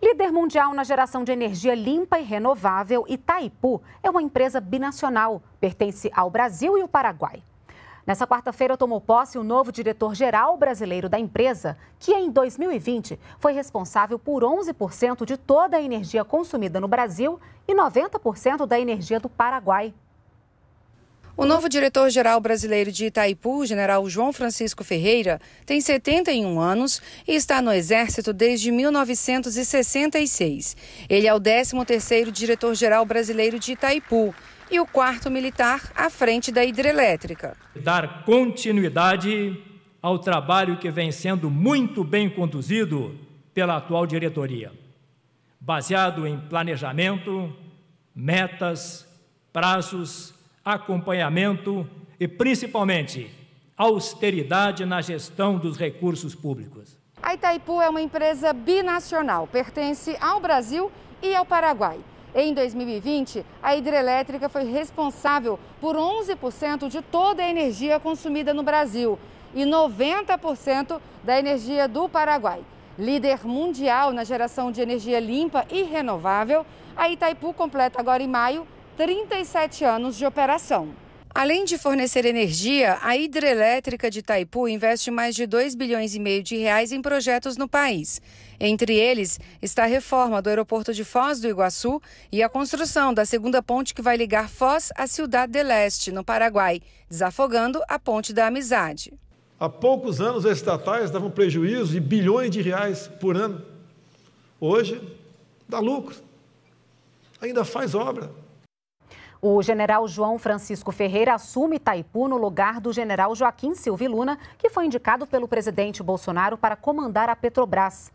Líder mundial na geração de energia limpa e renovável, Itaipu é uma empresa binacional, pertence ao Brasil e ao Paraguai. Nessa quarta-feira tomou posse o novo diretor-geral brasileiro da empresa, que em 2020 foi responsável por 11% de toda a energia consumida no Brasil e 90% da energia do Paraguai. O novo diretor-geral brasileiro de Itaipu, general João Francisco Ferreira, tem 71 anos e está no Exército desde 1966. Ele é o 13º diretor-geral brasileiro de Itaipu e o quarto militar à frente da hidrelétrica. Dar continuidade ao trabalho que vem sendo muito bem conduzido pela atual diretoria, baseado em planejamento, metas, prazos acompanhamento e, principalmente, austeridade na gestão dos recursos públicos. A Itaipu é uma empresa binacional, pertence ao Brasil e ao Paraguai. Em 2020, a hidrelétrica foi responsável por 11% de toda a energia consumida no Brasil e 90% da energia do Paraguai. Líder mundial na geração de energia limpa e renovável, a Itaipu completa agora em maio 37 anos de operação. Além de fornecer energia, a hidrelétrica de Itaipu investe mais de 2 bilhões e meio de reais em projetos no país. Entre eles está a reforma do aeroporto de Foz do Iguaçu e a construção da segunda ponte que vai ligar Foz à Cidade de Leste, no Paraguai, desafogando a Ponte da Amizade. Há poucos anos, as estatais davam prejuízo de bilhões de reais por ano. Hoje, dá lucro. Ainda faz obra. O general João Francisco Ferreira assume Itaipu no lugar do general Joaquim Silvio Luna, que foi indicado pelo presidente Bolsonaro para comandar a Petrobras.